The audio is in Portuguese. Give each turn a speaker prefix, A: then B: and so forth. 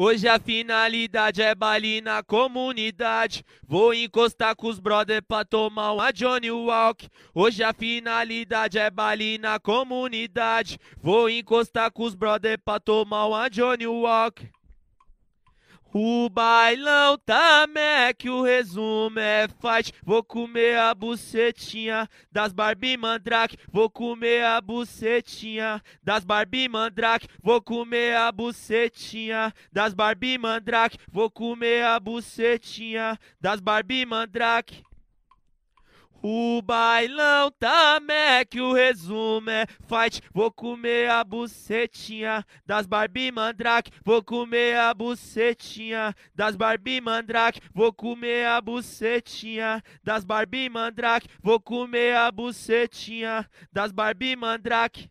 A: Hoje a finalidade
B: é baile na comunidade. Vou encostar com os brother pra tomar uma Johnny Walk. Hoje a finalidade é baile na comunidade. Vou encostar com os brother pra tomar uma Johnny Walk. O bailão tá mec, o resumo é fight. Vou comer a bucetinha das Barbie Mandrake. Vou comer a bucetinha das Barbie Mandrake. Vou comer a bucetinha das Barbie Mandrake. Vou comer a bucetinha das Barbie Mandrake. O bailão tá mec. É que o resumo é fight. Vou comer a bucetinha das Barbie Mandrake. Vou comer a bucetinha das Barbie Mandrake. Vou comer a bucetinha das Barbie Mandrake. Vou comer a bucetinha das Barbie Mandrake.